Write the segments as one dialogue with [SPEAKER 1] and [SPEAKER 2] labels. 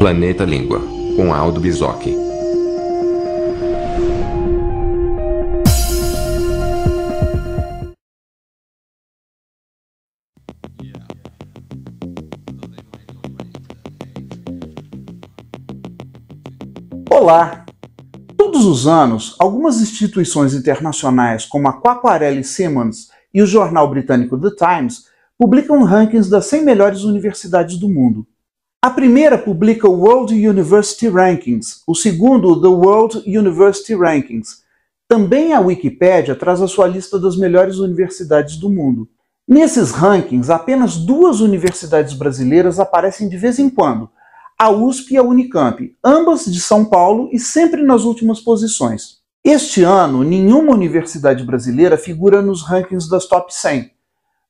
[SPEAKER 1] Planeta Língua, com Aldo Bizoc. Olá! Todos os anos, algumas instituições internacionais, como a Quaquarelli Simmons e o jornal britânico The Times, publicam rankings das 100 melhores universidades do mundo. A primeira publica o World University Rankings, o segundo, o The World University Rankings. Também a Wikipédia traz a sua lista das melhores universidades do mundo. Nesses rankings, apenas duas universidades brasileiras aparecem de vez em quando, a USP e a Unicamp, ambas de São Paulo e sempre nas últimas posições. Este ano, nenhuma universidade brasileira figura nos rankings das top 100.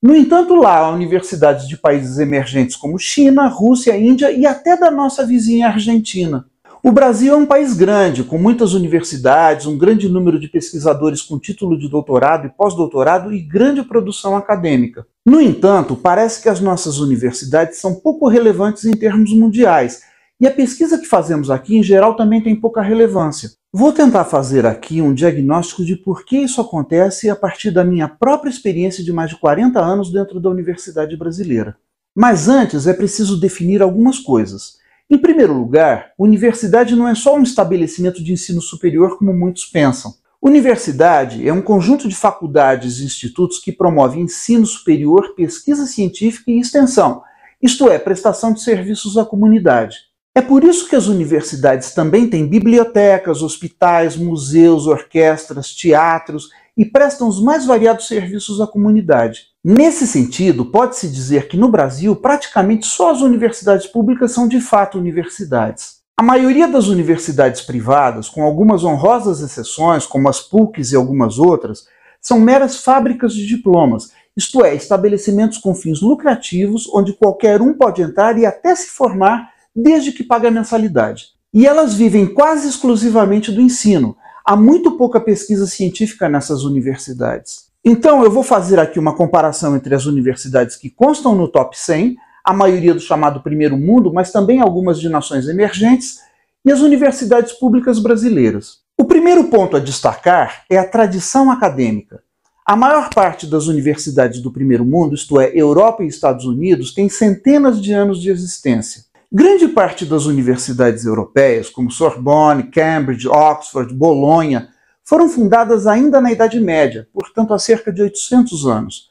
[SPEAKER 1] No entanto, lá há universidades de países emergentes como China, Rússia, Índia e até da nossa vizinha Argentina. O Brasil é um país grande, com muitas universidades, um grande número de pesquisadores com título de doutorado e pós-doutorado e grande produção acadêmica. No entanto, parece que as nossas universidades são pouco relevantes em termos mundiais, e a pesquisa que fazemos aqui, em geral, também tem pouca relevância. Vou tentar fazer aqui um diagnóstico de por que isso acontece a partir da minha própria experiência de mais de 40 anos dentro da universidade brasileira. Mas antes é preciso definir algumas coisas. Em primeiro lugar, universidade não é só um estabelecimento de ensino superior como muitos pensam. Universidade é um conjunto de faculdades e institutos que promove ensino superior, pesquisa científica e extensão, isto é, prestação de serviços à comunidade. É por isso que as universidades também têm bibliotecas, hospitais, museus, orquestras, teatros e prestam os mais variados serviços à comunidade. Nesse sentido, pode-se dizer que no Brasil praticamente só as universidades públicas são de fato universidades. A maioria das universidades privadas, com algumas honrosas exceções, como as PUCs e algumas outras, são meras fábricas de diplomas, isto é, estabelecimentos com fins lucrativos onde qualquer um pode entrar e até se formar desde que pague a mensalidade. E elas vivem quase exclusivamente do ensino. Há muito pouca pesquisa científica nessas universidades. Então, eu vou fazer aqui uma comparação entre as universidades que constam no top 100, a maioria do chamado primeiro mundo, mas também algumas de nações emergentes, e as universidades públicas brasileiras. O primeiro ponto a destacar é a tradição acadêmica. A maior parte das universidades do primeiro mundo, isto é, Europa e Estados Unidos, tem centenas de anos de existência. Grande parte das universidades europeias, como Sorbonne, Cambridge, Oxford, Bolonha, foram fundadas ainda na Idade Média, portanto há cerca de 800 anos.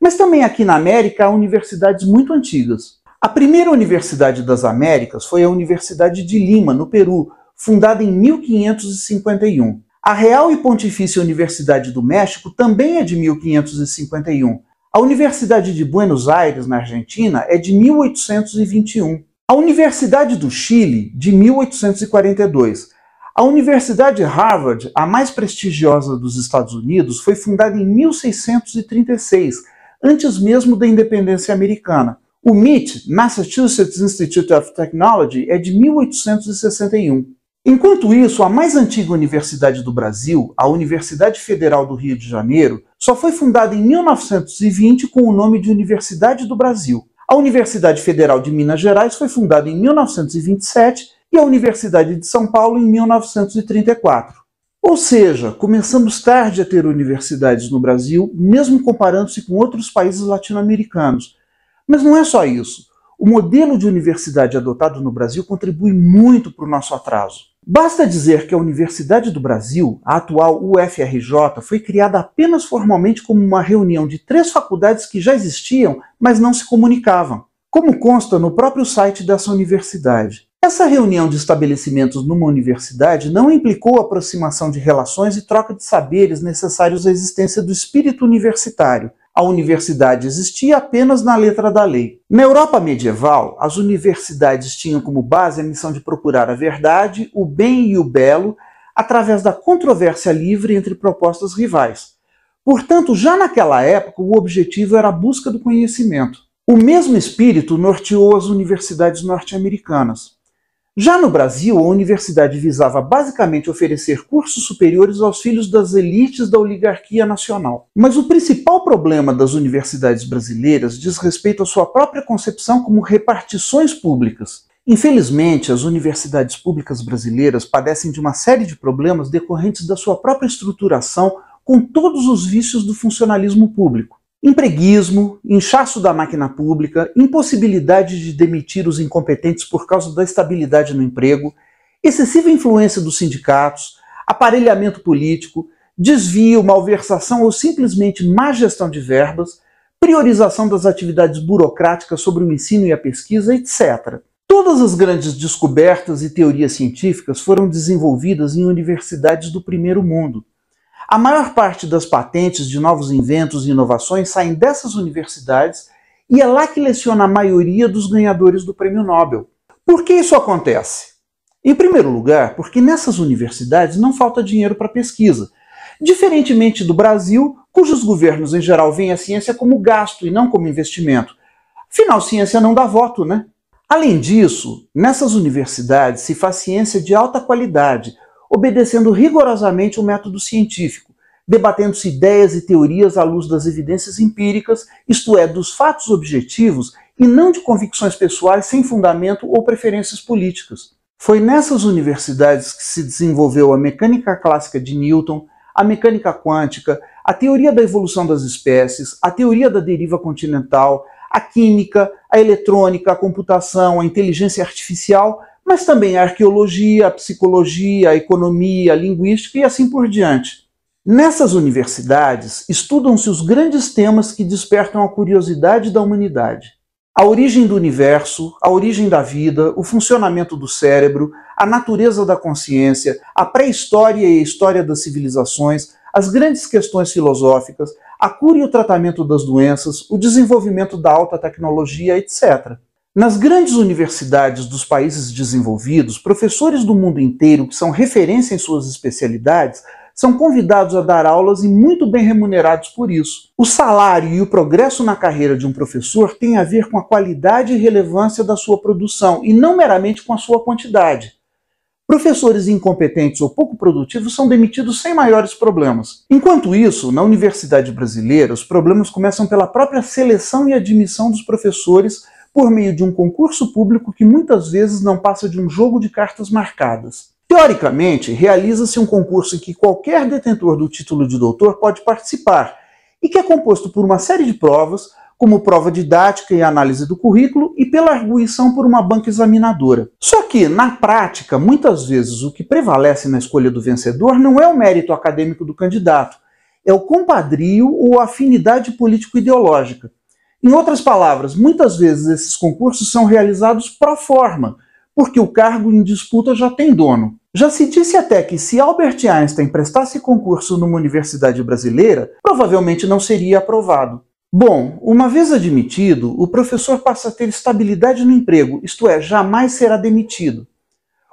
[SPEAKER 1] Mas também aqui na América há universidades muito antigas. A primeira Universidade das Américas foi a Universidade de Lima, no Peru, fundada em 1551. A Real e Pontifícia Universidade do México também é de 1551. A Universidade de Buenos Aires, na Argentina, é de 1821. A Universidade do Chile, de 1842. A Universidade Harvard, a mais prestigiosa dos Estados Unidos, foi fundada em 1636, antes mesmo da independência americana. O MIT, Massachusetts Institute of Technology, é de 1861. Enquanto isso, a mais antiga universidade do Brasil, a Universidade Federal do Rio de Janeiro, só foi fundada em 1920 com o nome de Universidade do Brasil. A Universidade Federal de Minas Gerais foi fundada em 1927 e a Universidade de São Paulo em 1934. Ou seja, começamos tarde a ter universidades no Brasil, mesmo comparando-se com outros países latino-americanos. Mas não é só isso. O modelo de universidade adotado no Brasil contribui muito para o nosso atraso. Basta dizer que a Universidade do Brasil, a atual UFRJ, foi criada apenas formalmente como uma reunião de três faculdades que já existiam, mas não se comunicavam, como consta no próprio site dessa universidade. Essa reunião de estabelecimentos numa universidade não implicou aproximação de relações e troca de saberes necessários à existência do espírito universitário, a universidade existia apenas na letra da lei. Na Europa medieval, as universidades tinham como base a missão de procurar a verdade, o bem e o belo, através da controvérsia livre entre propostas rivais. Portanto, já naquela época, o objetivo era a busca do conhecimento. O mesmo espírito norteou as universidades norte-americanas. Já no Brasil, a universidade visava basicamente oferecer cursos superiores aos filhos das elites da oligarquia nacional. Mas o principal problema das universidades brasileiras diz respeito à sua própria concepção como repartições públicas. Infelizmente, as universidades públicas brasileiras padecem de uma série de problemas decorrentes da sua própria estruturação com todos os vícios do funcionalismo público. Empreguismo, inchaço da máquina pública, impossibilidade de demitir os incompetentes por causa da estabilidade no emprego, excessiva influência dos sindicatos, aparelhamento político, desvio, malversação ou simplesmente má gestão de verbas, priorização das atividades burocráticas sobre o ensino e a pesquisa, etc. Todas as grandes descobertas e teorias científicas foram desenvolvidas em universidades do primeiro mundo. A maior parte das patentes de novos inventos e inovações saem dessas universidades e é lá que leciona a maioria dos ganhadores do Prêmio Nobel. Por que isso acontece? Em primeiro lugar, porque nessas universidades não falta dinheiro para pesquisa. Diferentemente do Brasil, cujos governos em geral veem a ciência como gasto e não como investimento. Afinal, ciência não dá voto, né? Além disso, nessas universidades se faz ciência de alta qualidade, obedecendo rigorosamente o método científico, debatendo-se ideias e teorias à luz das evidências empíricas, isto é, dos fatos objetivos, e não de convicções pessoais sem fundamento ou preferências políticas. Foi nessas universidades que se desenvolveu a mecânica clássica de Newton, a mecânica quântica, a teoria da evolução das espécies, a teoria da deriva continental, a química, a eletrônica, a computação, a inteligência artificial, mas também a arqueologia, a psicologia, a economia, a linguística e assim por diante. Nessas universidades, estudam-se os grandes temas que despertam a curiosidade da humanidade. A origem do universo, a origem da vida, o funcionamento do cérebro, a natureza da consciência, a pré-história e a história das civilizações, as grandes questões filosóficas, a cura e o tratamento das doenças, o desenvolvimento da alta tecnologia, etc. Nas grandes universidades dos países desenvolvidos, professores do mundo inteiro que são referência em suas especialidades são convidados a dar aulas e muito bem remunerados por isso. O salário e o progresso na carreira de um professor têm a ver com a qualidade e relevância da sua produção e não meramente com a sua quantidade. Professores incompetentes ou pouco produtivos são demitidos sem maiores problemas. Enquanto isso, na universidade brasileira, os problemas começam pela própria seleção e admissão dos professores por meio de um concurso público que muitas vezes não passa de um jogo de cartas marcadas. Teoricamente, realiza-se um concurso em que qualquer detentor do título de doutor pode participar e que é composto por uma série de provas, como prova didática e análise do currículo, e pela arguição por uma banca examinadora. Só que, na prática, muitas vezes o que prevalece na escolha do vencedor não é o mérito acadêmico do candidato, é o compadrio ou afinidade político-ideológica, em outras palavras, muitas vezes esses concursos são realizados pro forma, porque o cargo em disputa já tem dono. Já se disse até que se Albert Einstein prestasse concurso numa universidade brasileira, provavelmente não seria aprovado. Bom, uma vez admitido, o professor passa a ter estabilidade no emprego, isto é, jamais será demitido.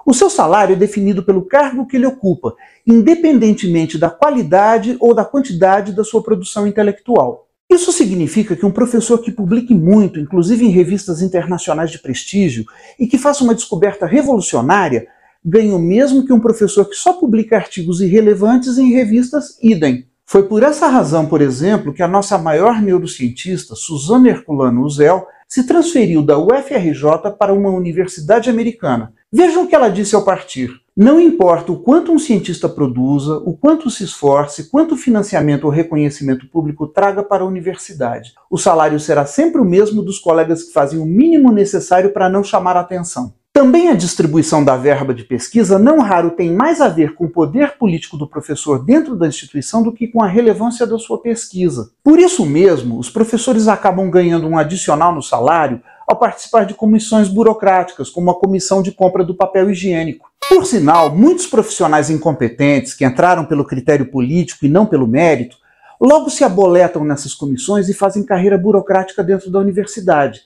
[SPEAKER 1] O seu salário é definido pelo cargo que ele ocupa, independentemente da qualidade ou da quantidade da sua produção intelectual. Isso significa que um professor que publique muito, inclusive em revistas internacionais de prestígio, e que faça uma descoberta revolucionária, ganha o mesmo que um professor que só publica artigos irrelevantes em revistas idem. Foi por essa razão, por exemplo, que a nossa maior neurocientista, Suzana Herculano Uzel, se transferiu da UFRJ para uma universidade americana, Vejam o que ela disse ao partir. Não importa o quanto um cientista produza, o quanto se esforce, quanto financiamento ou reconhecimento público traga para a universidade, o salário será sempre o mesmo dos colegas que fazem o mínimo necessário para não chamar atenção. Também a distribuição da verba de pesquisa não raro tem mais a ver com o poder político do professor dentro da instituição do que com a relevância da sua pesquisa. Por isso mesmo, os professores acabam ganhando um adicional no salário ao participar de comissões burocráticas, como a comissão de compra do papel higiênico. Por sinal, muitos profissionais incompetentes que entraram pelo critério político e não pelo mérito, logo se aboletam nessas comissões e fazem carreira burocrática dentro da universidade.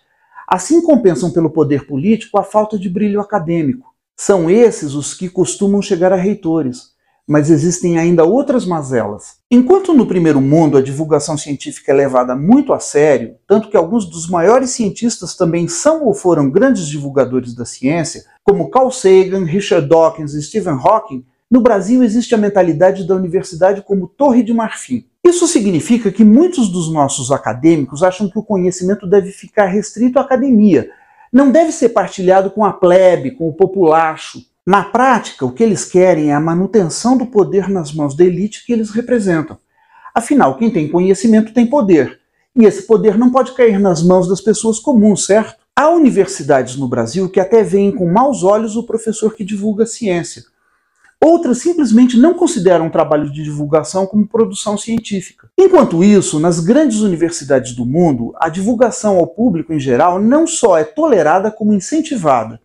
[SPEAKER 1] Assim compensam pelo poder político a falta de brilho acadêmico. São esses os que costumam chegar a reitores mas existem ainda outras mazelas. Enquanto no primeiro mundo a divulgação científica é levada muito a sério, tanto que alguns dos maiores cientistas também são ou foram grandes divulgadores da ciência, como Carl Sagan, Richard Dawkins e Stephen Hawking, no Brasil existe a mentalidade da universidade como torre de marfim. Isso significa que muitos dos nossos acadêmicos acham que o conhecimento deve ficar restrito à academia, não deve ser partilhado com a plebe, com o populacho. Na prática, o que eles querem é a manutenção do poder nas mãos da elite que eles representam. Afinal, quem tem conhecimento tem poder. E esse poder não pode cair nas mãos das pessoas comuns, certo? Há universidades no Brasil que até veem com maus olhos o professor que divulga a ciência. Outras simplesmente não consideram o trabalho de divulgação como produção científica. Enquanto isso, nas grandes universidades do mundo, a divulgação ao público em geral não só é tolerada, como incentivada.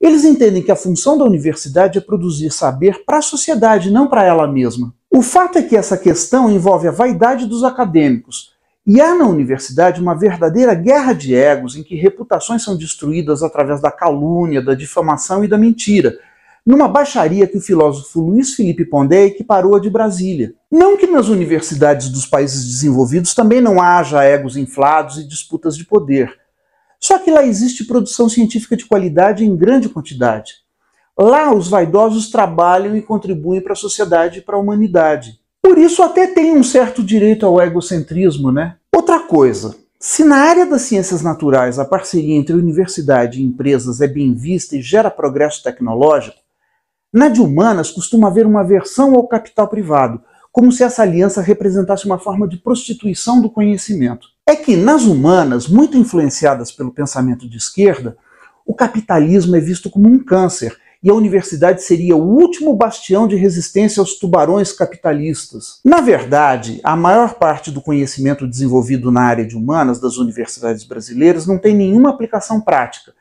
[SPEAKER 1] Eles entendem que a função da universidade é produzir saber para a sociedade, não para ela mesma. O fato é que essa questão envolve a vaidade dos acadêmicos, e há na universidade uma verdadeira guerra de egos em que reputações são destruídas através da calúnia, da difamação e da mentira, numa baixaria que o filósofo Luiz Felipe Pondé equiparou a de Brasília. Não que nas universidades dos países desenvolvidos também não haja egos inflados e disputas de poder, só que lá existe produção científica de qualidade em grande quantidade. Lá os vaidosos trabalham e contribuem para a sociedade e para a humanidade. Por isso até tem um certo direito ao egocentrismo, né? Outra coisa, se na área das ciências naturais a parceria entre universidade e empresas é bem vista e gera progresso tecnológico, na de humanas costuma haver uma aversão ao capital privado, como se essa aliança representasse uma forma de prostituição do conhecimento é que nas humanas, muito influenciadas pelo pensamento de esquerda, o capitalismo é visto como um câncer e a universidade seria o último bastião de resistência aos tubarões capitalistas. Na verdade, a maior parte do conhecimento desenvolvido na área de humanas das universidades brasileiras não tem nenhuma aplicação prática,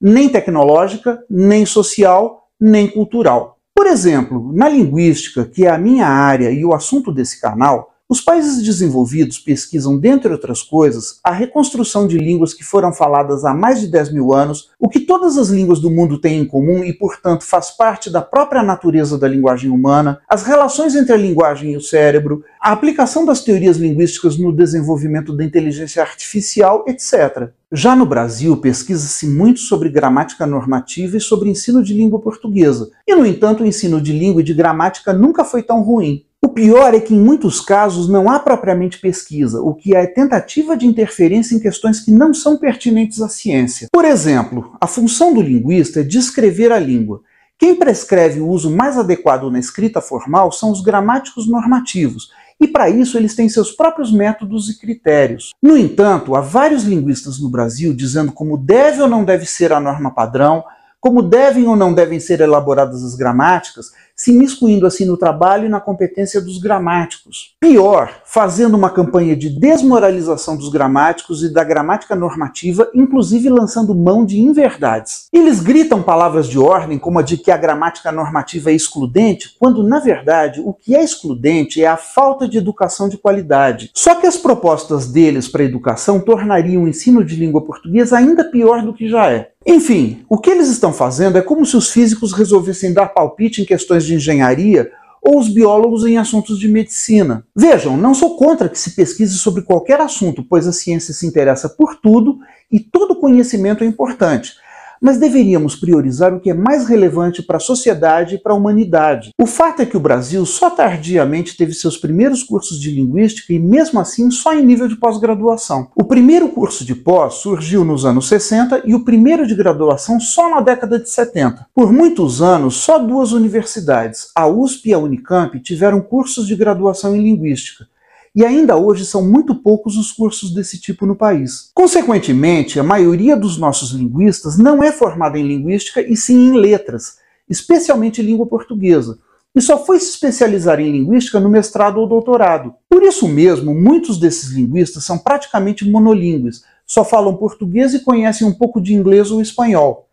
[SPEAKER 1] nem tecnológica, nem social, nem cultural. Por exemplo, na linguística, que é a minha área e o assunto desse canal, os países desenvolvidos pesquisam, dentre outras coisas, a reconstrução de línguas que foram faladas há mais de 10 mil anos, o que todas as línguas do mundo têm em comum e, portanto, faz parte da própria natureza da linguagem humana, as relações entre a linguagem e o cérebro, a aplicação das teorias linguísticas no desenvolvimento da inteligência artificial, etc. Já no Brasil, pesquisa-se muito sobre gramática normativa e sobre ensino de língua portuguesa. E, no entanto, o ensino de língua e de gramática nunca foi tão ruim. O pior é que, em muitos casos, não há propriamente pesquisa, o que é tentativa de interferência em questões que não são pertinentes à ciência. Por exemplo, a função do linguista é descrever a língua. Quem prescreve o uso mais adequado na escrita formal são os gramáticos normativos, e para isso eles têm seus próprios métodos e critérios. No entanto, há vários linguistas no Brasil dizendo como deve ou não deve ser a norma padrão, como devem ou não devem ser elaboradas as gramáticas se miscuindo assim no trabalho e na competência dos gramáticos. Pior, fazendo uma campanha de desmoralização dos gramáticos e da gramática normativa, inclusive lançando mão de inverdades. Eles gritam palavras de ordem, como a de que a gramática normativa é excludente, quando na verdade o que é excludente é a falta de educação de qualidade. Só que as propostas deles para a educação tornariam o ensino de língua portuguesa ainda pior do que já é. Enfim, o que eles estão fazendo é como se os físicos resolvessem dar palpite em questões de engenharia ou os biólogos em assuntos de medicina. Vejam, não sou contra que se pesquise sobre qualquer assunto, pois a ciência se interessa por tudo e todo conhecimento é importante mas deveríamos priorizar o que é mais relevante para a sociedade e para a humanidade. O fato é que o Brasil só tardiamente teve seus primeiros cursos de linguística e, mesmo assim, só em nível de pós-graduação. O primeiro curso de pós surgiu nos anos 60 e o primeiro de graduação só na década de 70. Por muitos anos, só duas universidades, a USP e a Unicamp, tiveram cursos de graduação em linguística e ainda hoje são muito poucos os cursos desse tipo no país. Consequentemente, a maioria dos nossos linguistas não é formada em linguística e sim em letras, especialmente língua portuguesa, e só foi se especializar em linguística no mestrado ou doutorado. Por isso mesmo, muitos desses linguistas são praticamente monolíngues, só falam português e conhecem um pouco de inglês ou espanhol.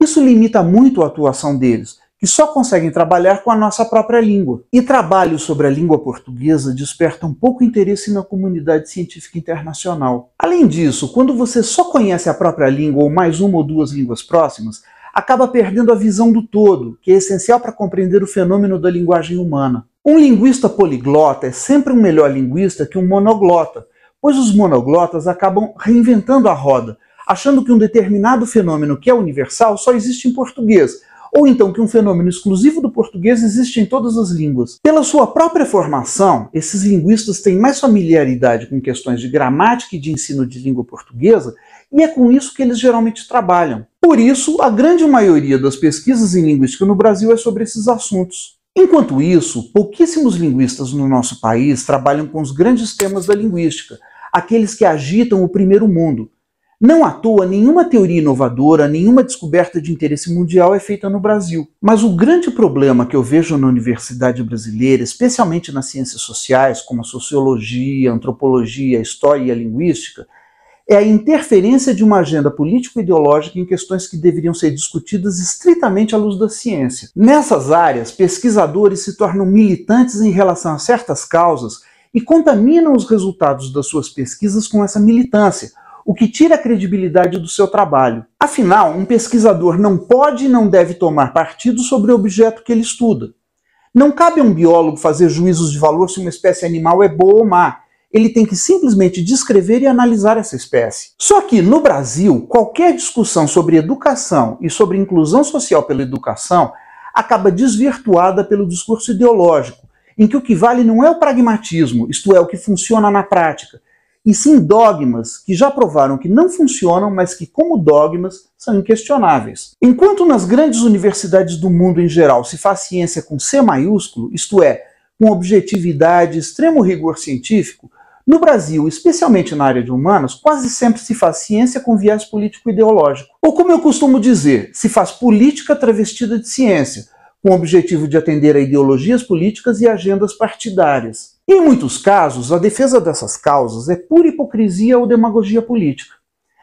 [SPEAKER 1] Isso limita muito a atuação deles, e só conseguem trabalhar com a nossa própria língua. E trabalho sobre a língua portuguesa um pouco interesse na comunidade científica internacional. Além disso, quando você só conhece a própria língua ou mais uma ou duas línguas próximas, acaba perdendo a visão do todo, que é essencial para compreender o fenômeno da linguagem humana. Um linguista poliglota é sempre um melhor linguista que um monoglota, pois os monoglotas acabam reinventando a roda, achando que um determinado fenômeno que é universal só existe em português, ou então que um fenômeno exclusivo do português existe em todas as línguas. Pela sua própria formação, esses linguistas têm mais familiaridade com questões de gramática e de ensino de língua portuguesa, e é com isso que eles geralmente trabalham. Por isso, a grande maioria das pesquisas em linguística no Brasil é sobre esses assuntos. Enquanto isso, pouquíssimos linguistas no nosso país trabalham com os grandes temas da linguística, aqueles que agitam o primeiro mundo, não à toa, nenhuma teoria inovadora, nenhuma descoberta de interesse mundial é feita no Brasil. Mas o grande problema que eu vejo na universidade brasileira, especialmente nas ciências sociais, como a sociologia, a antropologia, a história e a linguística, é a interferência de uma agenda político-ideológica em questões que deveriam ser discutidas estritamente à luz da ciência. Nessas áreas, pesquisadores se tornam militantes em relação a certas causas e contaminam os resultados das suas pesquisas com essa militância o que tira a credibilidade do seu trabalho. Afinal, um pesquisador não pode e não deve tomar partido sobre o objeto que ele estuda. Não cabe a um biólogo fazer juízos de valor se uma espécie animal é boa ou má. Ele tem que simplesmente descrever e analisar essa espécie. Só que, no Brasil, qualquer discussão sobre educação e sobre inclusão social pela educação acaba desvirtuada pelo discurso ideológico, em que o que vale não é o pragmatismo, isto é, o que funciona na prática, e sim dogmas que já provaram que não funcionam, mas que, como dogmas, são inquestionáveis. Enquanto nas grandes universidades do mundo em geral se faz ciência com C maiúsculo, isto é, com objetividade e extremo rigor científico, no Brasil, especialmente na área de humanas, quase sempre se faz ciência com viés político-ideológico. Ou como eu costumo dizer, se faz política travestida de ciência, com o objetivo de atender a ideologias políticas e agendas partidárias. Em muitos casos, a defesa dessas causas é pura hipocrisia ou demagogia política.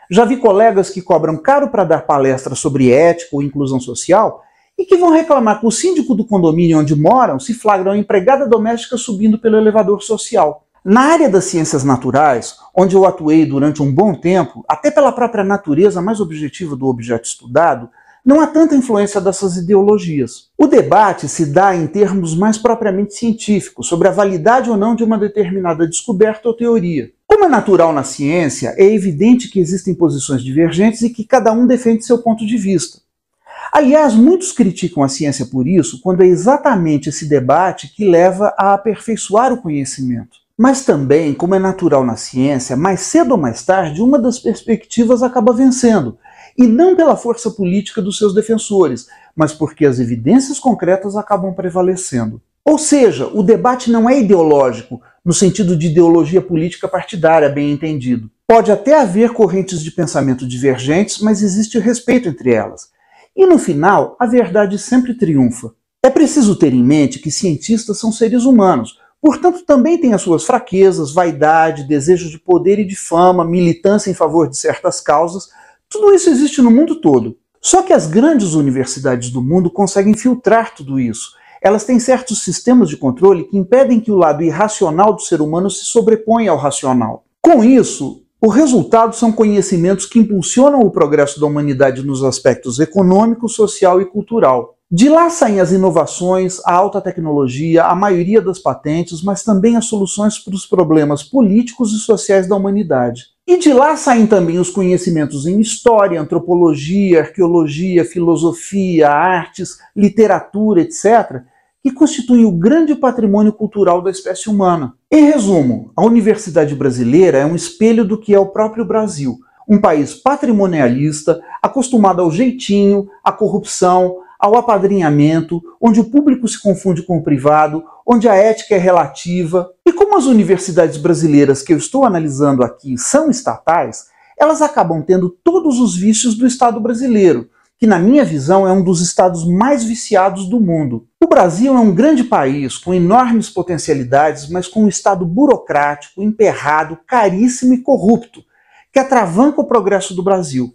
[SPEAKER 1] Já vi colegas que cobram caro para dar palestras sobre ética ou inclusão social e que vão reclamar que o síndico do condomínio onde moram se flagra uma empregada doméstica subindo pelo elevador social. Na área das ciências naturais, onde eu atuei durante um bom tempo, até pela própria natureza mais objetiva do objeto estudado, não há tanta influência dessas ideologias. O debate se dá em termos mais propriamente científicos, sobre a validade ou não de uma determinada descoberta ou teoria. Como é natural na ciência, é evidente que existem posições divergentes e que cada um defende seu ponto de vista. Aliás, muitos criticam a ciência por isso, quando é exatamente esse debate que leva a aperfeiçoar o conhecimento. Mas também, como é natural na ciência, mais cedo ou mais tarde, uma das perspectivas acaba vencendo, e não pela força política dos seus defensores, mas porque as evidências concretas acabam prevalecendo. Ou seja, o debate não é ideológico, no sentido de ideologia política partidária, bem entendido. Pode até haver correntes de pensamento divergentes, mas existe respeito entre elas. E no final, a verdade sempre triunfa. É preciso ter em mente que cientistas são seres humanos, portanto, também têm as suas fraquezas, vaidade, desejo de poder e de fama, militância em favor de certas causas, tudo isso existe no mundo todo. Só que as grandes universidades do mundo conseguem filtrar tudo isso. Elas têm certos sistemas de controle que impedem que o lado irracional do ser humano se sobreponha ao racional. Com isso, o resultado são conhecimentos que impulsionam o progresso da humanidade nos aspectos econômico, social e cultural. De lá saem as inovações, a alta tecnologia, a maioria das patentes, mas também as soluções para os problemas políticos e sociais da humanidade. E de lá saem também os conhecimentos em história, antropologia, arqueologia, filosofia, artes, literatura, etc., que constituem o grande patrimônio cultural da espécie humana. Em resumo, a Universidade Brasileira é um espelho do que é o próprio Brasil, um país patrimonialista, acostumado ao jeitinho, à corrupção, ao apadrinhamento, onde o público se confunde com o privado, onde a ética é relativa. E como as universidades brasileiras que eu estou analisando aqui são estatais, elas acabam tendo todos os vícios do Estado brasileiro, que, na minha visão, é um dos estados mais viciados do mundo. O Brasil é um grande país com enormes potencialidades, mas com um Estado burocrático, emperrado, caríssimo e corrupto, que atravanca o progresso do Brasil.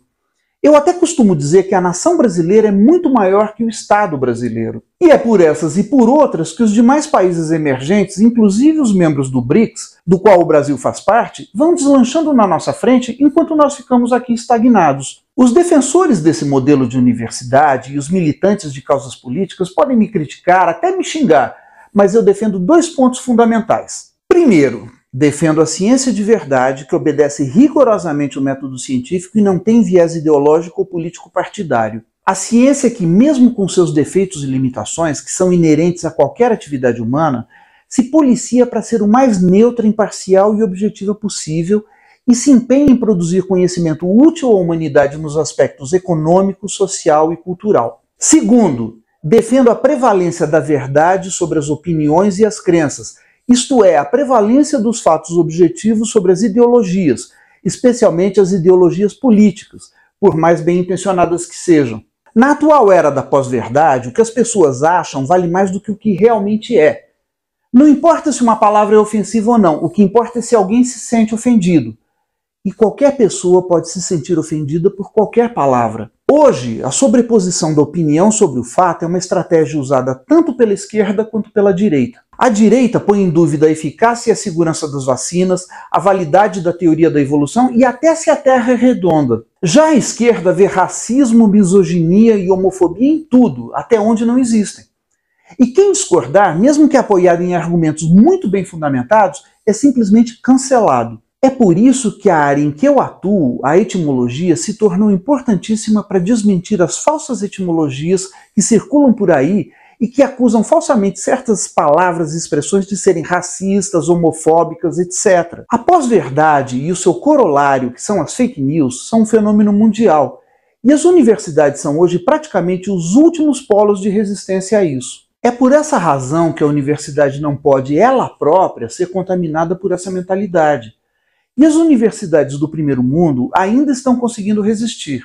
[SPEAKER 1] Eu até costumo dizer que a nação brasileira é muito maior que o Estado brasileiro. E é por essas e por outras que os demais países emergentes, inclusive os membros do BRICS, do qual o Brasil faz parte, vão deslanchando na nossa frente enquanto nós ficamos aqui estagnados. Os defensores desse modelo de universidade e os militantes de causas políticas podem me criticar, até me xingar, mas eu defendo dois pontos fundamentais. Primeiro, Defendo a ciência de verdade, que obedece rigorosamente o método científico e não tem viés ideológico ou político partidário. A ciência que, mesmo com seus defeitos e limitações, que são inerentes a qualquer atividade humana, se policia para ser o mais neutra, imparcial e objetiva possível e se empenha em produzir conhecimento útil à humanidade nos aspectos econômico, social e cultural. Segundo, defendo a prevalência da verdade sobre as opiniões e as crenças, isto é, a prevalência dos fatos objetivos sobre as ideologias, especialmente as ideologias políticas, por mais bem intencionadas que sejam. Na atual era da pós-verdade, o que as pessoas acham vale mais do que o que realmente é. Não importa se uma palavra é ofensiva ou não, o que importa é se alguém se sente ofendido. E qualquer pessoa pode se sentir ofendida por qualquer palavra. Hoje, a sobreposição da opinião sobre o fato é uma estratégia usada tanto pela esquerda quanto pela direita. A direita põe em dúvida a eficácia e a segurança das vacinas, a validade da teoria da evolução e até se a Terra é redonda. Já a esquerda vê racismo, misoginia e homofobia em tudo, até onde não existem. E quem discordar, mesmo que apoiado em argumentos muito bem fundamentados, é simplesmente cancelado. É por isso que a área em que eu atuo, a etimologia, se tornou importantíssima para desmentir as falsas etimologias que circulam por aí e que acusam falsamente certas palavras e expressões de serem racistas, homofóbicas, etc. A pós-verdade e o seu corolário, que são as fake news, são um fenômeno mundial. E as universidades são hoje praticamente os últimos polos de resistência a isso. É por essa razão que a universidade não pode, ela própria, ser contaminada por essa mentalidade. E as universidades do primeiro mundo ainda estão conseguindo resistir.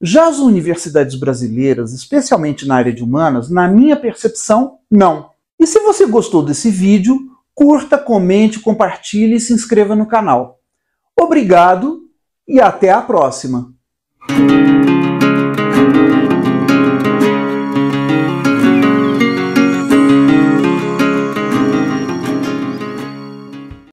[SPEAKER 1] Já as universidades brasileiras, especialmente na área de humanas, na minha percepção, não. E se você gostou desse vídeo, curta, comente, compartilhe e se inscreva no canal. Obrigado e até a próxima!